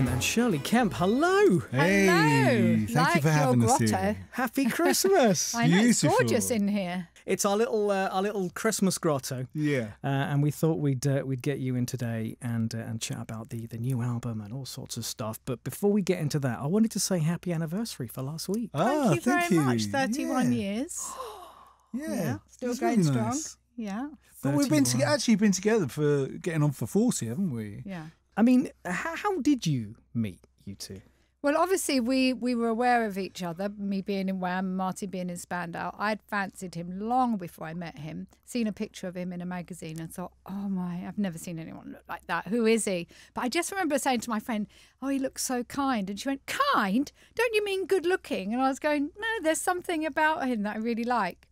Martin and Shirley Kemp. Hello. Hey. Hello. Thank like you for having us here. Happy Christmas. I know Beautiful. it's gorgeous in here. It's our little uh, our little Christmas grotto. Yeah. Uh, and we thought we'd uh, we'd get you in today and uh, and chat about the the new album and all sorts of stuff. But before we get into that, I wanted to say happy anniversary for last week. Oh, thank you thank very you. much. Thirty one yeah. years. yeah. yeah. Still That's going really strong. Yeah. But we've been to, actually been together for getting on for 40, haven't we? Yeah. I mean, how, how did you meet you two? Well, obviously, we, we were aware of each other, me being in Wham, Martin being in Spandau. I'd fancied him long before I met him, seen a picture of him in a magazine and thought, oh my, I've never seen anyone look like that. Who is he? But I just remember saying to my friend, oh, he looks so kind. And she went, kind? Don't you mean good looking? And I was going, no, there's something about him that I really like.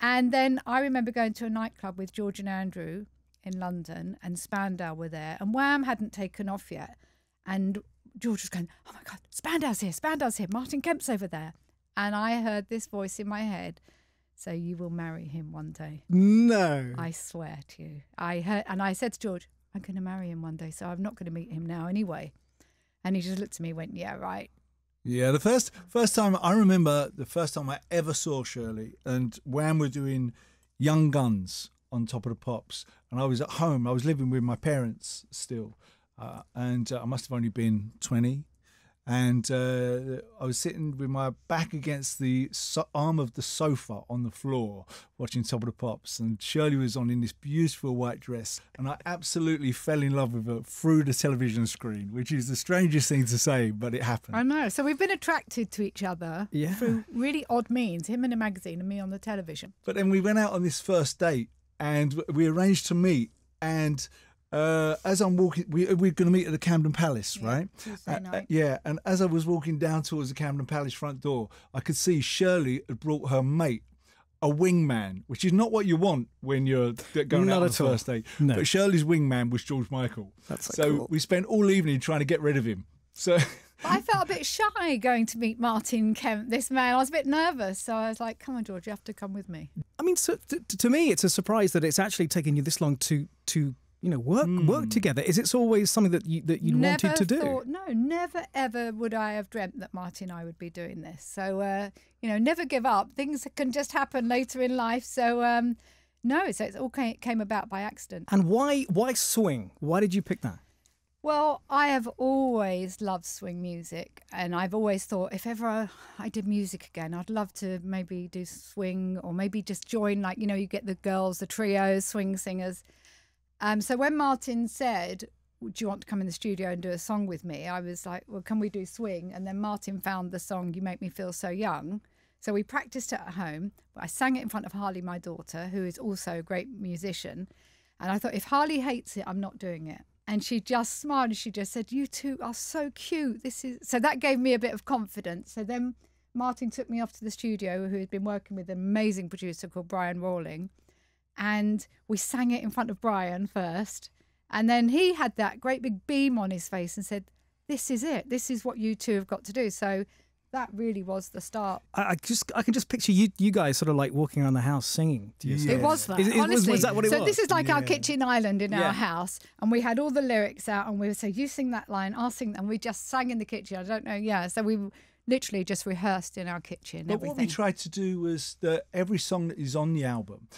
And then I remember going to a nightclub with George and Andrew in London and Spandau were there, and Wham hadn't taken off yet. And George was going, Oh my God, Spandau's here, Spandau's here, Martin Kemp's over there. And I heard this voice in my head. So you will marry him one day. No. I swear to you. I heard and I said to George, I'm gonna marry him one day, so I'm not gonna meet him now anyway. And he just looked at me and went, Yeah, right. Yeah, the first first time I remember the first time I ever saw Shirley and Wham were doing Young Guns on Top of the Pops, and I was at home. I was living with my parents still, uh, and uh, I must have only been twenty. And uh, I was sitting with my back against the so- arm of the sofa on the floor, watching Top of the Pops. And Shirley was on in this beautiful white dress, and I absolutely fell in love with her through the television screen, which is the strangest thing to say, but it happened. I know. So we've been attracted to each other yeah. through really odd means. Him in a magazine and me on the television. But then we went out on this first date, and we arranged to meet. And uh, as I'm walking, we, are going to meet at the Camden Palace, yeah, right? Uh, yeah. And as I was walking down towards the Camden Palace front door, I could see Shirley had brought her mate, a wingman, which is not what you want when you're going not out on the first date. No. But Shirley's wingman was George Michael. That's so, so cool. we spent all evening trying to get rid of him. So I felt a bit shy going to meet Martin Kemp, this man. I was a bit nervous. So I was like, come on, George, you have to come with me. I mean, so to, to me, it's a surprise that it's actually taken you this long to to you know work mm. work hmm. together. Is it always something that you that you wanted to thought, do? No, never ever would I have dreamt that Martin and I would be doing this. So uh, you know, never give up. Things can just happen later in life. So. Um, no, so it all came about by accident. And why why swing? Why did you pick that? Well, I have always loved swing music, and I've always thought if ever I, did music again, I'd love to maybe do swing or maybe just join, like, you know, you get the girls, the trios, swing singers. Um, so when Martin said, Do you want to come in the studio and do a song with me? I was like, Well, can we do swing? And then Martin found the song, You Make Me Feel So Young. So we practiced it at home. I sang it in front of Harley, my daughter, who is also a great musician. And I thought, if Harley hates it, I'm not doing it and she just smiled and she just said, "You two are so cute. This is so." That gave me a bit of confidence. So then Martin took me off to the studio, who had been working with an amazing producer called Brian Rawling, and we sang it in front of Brian first, and then he had that great big beam on his face and said, "This is it. This is what you two have got to do." So that really was the start. I, I, just I can just picture you you guys sort of like walking around the house singing. To yourself. It was that is, honestly. Was, was that what it so was? So this is like yeah. our kitchen island in yeah. our house, and we had all the lyrics out, and we would say, "You sing that line, I'll sing," that. and we just sang in the kitchen. I don't know, yeah. So we literally just rehearsed in our kitchen. But everything. what we tried to do was that every song that is on the album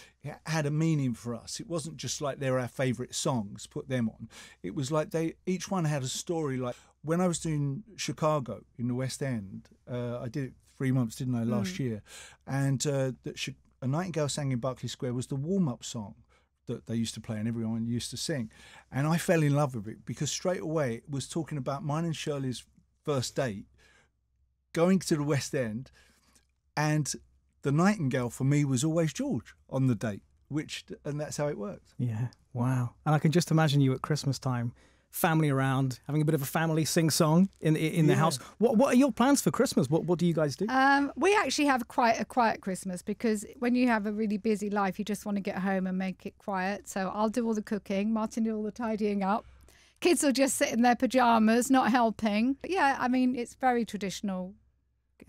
had a meaning for us. It wasn't just like they're our favourite songs, put them on. It was like they each one had a story. Like when I was doing Chicago in the West End, uh, I did it three months, didn't I, last mm. year? And uh, that a Nightingale sang in Berkeley Square was the warm up song that they used to play and everyone used to sing. And I fell in love with it because straight away it was talking about mine and Shirley's first date going to the West End, and the nightingale for me was always George on the date, which and that's how it worked. Yeah, wow. And I can just imagine you at Christmas time, family around, having a bit of a family sing song in in the yeah. house. What what are your plans for Christmas? What what do you guys do? Um, we actually have quite a quiet Christmas because when you have a really busy life, you just want to get home and make it quiet. So I'll do all the cooking, Martin do all the tidying up kids will just sit in their pajamas, not helping. But yeah, I mean, it's very traditional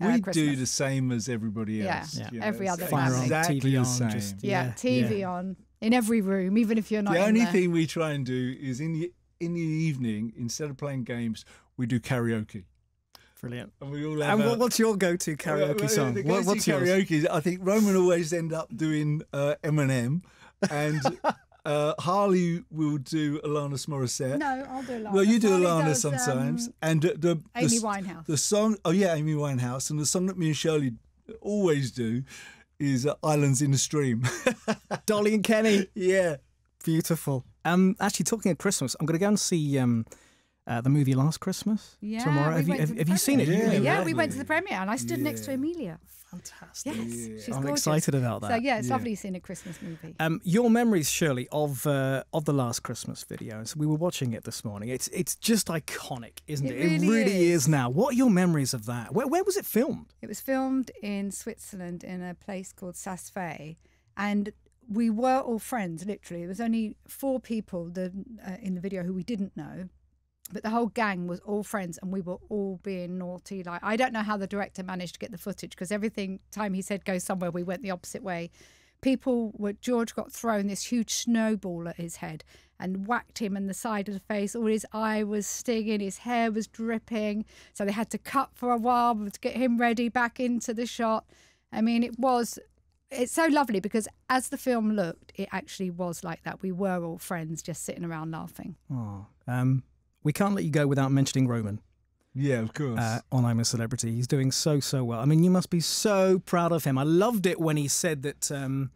uh, we Christmas. do the same as everybody else. Yeah, yeah. every other family. Exactly TV the same. On, just, yeah, yeah, TV yeah. on in every room, even if you're not. The only thing we try and do is in the in the evening, instead of playing games, we do karaoke. Brilliant. And we all have. And a, what's your go-to karaoke song? Go what's karaoke? Yours? I think Roman always end up doing uh, Eminem, and Uh, Harley will do Alanis Morissette. No, I'll do Alanis. Well, you do Harley Alanis does, um, sometimes. Um, and the, the Amy Winehouse. The song, oh yeah, Amy Winehouse. And the song that me and Shirley always do is uh, Islands in the Stream. Dolly and Kenny. Yeah. Beautiful. Um, actually, talking of Christmas, I'm going to go and see um, uh, the movie Last Christmas yeah, tomorrow. Have you, have, have you seen it? Yeah, yeah, yeah, we went to the premiere and I stood yeah. next to Amelia. Fantastic. Yes, she's I'm gorgeous. excited about that. So yeah, it's lovely seeing a Christmas movie. Um, your memories, Shirley, of uh, of the Last Christmas video. so we were watching it this morning. It's it's just iconic, isn't it? It really, it really is. is. now. What are your memories of that? Where where was it filmed? It was filmed in Switzerland in a place called Sassfay, and we were all friends. Literally, it was only four people the, uh, in the video who we didn't know but the whole gang was all friends and we were all being naughty like i don't know how the director managed to get the footage because everything time he said go somewhere we went the opposite way people were george got thrown this huge snowball at his head and whacked him in the side of the face all his eye was stinging his hair was dripping so they had to cut for a while to get him ready back into the shot i mean it was it's so lovely because as the film looked it actually was like that we were all friends just sitting around laughing oh um we can't let you go without mentioning Roman. Yeah, of course. Uh, on I'm a Celebrity. He's doing so, so well. I mean, you must be so proud of him. I loved it when he said that um,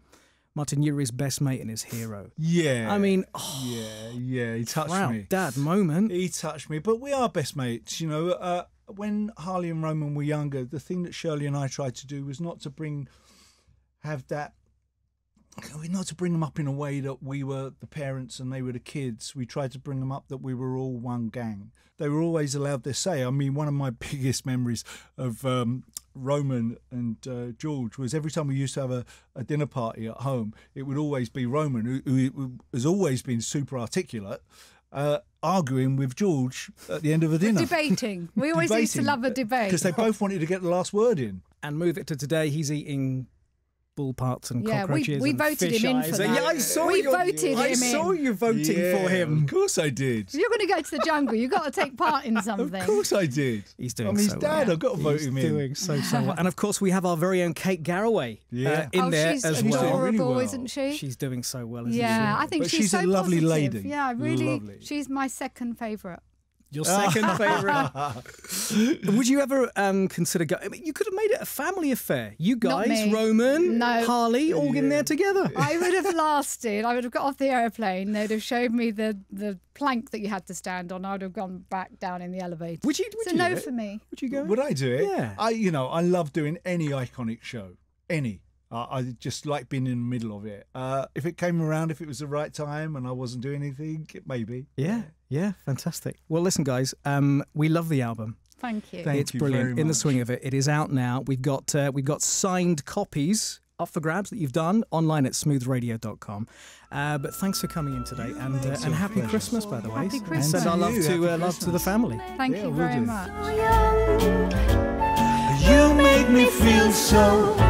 Martin Uri's best mate and his hero. Yeah. I mean, oh, yeah, yeah. He touched wow, me. Dad moment. He touched me. But we are best mates, you know. Uh, when Harley and Roman were younger, the thing that Shirley and I tried to do was not to bring, have that not to bring them up in a way that we were the parents and they were the kids. We tried to bring them up that we were all one gang. They were always allowed their say. I mean, one of my biggest memories of um, Roman and uh, George was every time we used to have a, a, dinner party at home, it would always be Roman, who, who has always been super articulate. Uh, arguing with George at the end of a dinner. Debating. We always Debating, used to love a debate. Because they both wanted to get the last word in. And move it to today, he's eating ball parts and yeah, cockroaches. Yeah, we, voted him in for that. Yeah, I saw we your, voted you, him I saw you voting yeah, for him. Of course I did. You're going to go to the jungle. You've got to take part in something. of course I did. He's doing I'm so his dad. Well. I've got to vote him in. doing so, so well. And of course, we have our very own Kate Garraway uh, yeah. uh, in oh, there as well. adorable, really well. isn't she? She's doing so well, yeah, she? I think but she's, she's so a lovely positive. lady. Yeah, really. She's my second favourite. Your second favorite. Would you ever um, consider going? I mean, you could have made it a family affair. You guys, Roman, no. Harley, all yeah. in there together. I would have lasted. I would have got off the aeroplane. They'd have showed me the, the plank that you had to stand on. I would have gone back down in the elevator. Would you? Would so you no for me. Would you go? Would I do it? Yeah. I, you know, I love doing any iconic show. Any. I just like being in the middle of it. Uh, if it came around, if it was the right time and I wasn't doing anything, maybe. Yeah, yeah, fantastic. Well, listen, guys, um, we love the album. Thank you. Thank it's you brilliant. In the swing of it, it is out now. We've got uh, we've got signed copies up for grabs that you've done online at smoothradio.com. Uh, but thanks for coming in today and uh, and happy pleasure. Christmas by the way. Happy uh, Christmas. And send our love to uh, love to the family. Thank yeah, you very much. You me feel so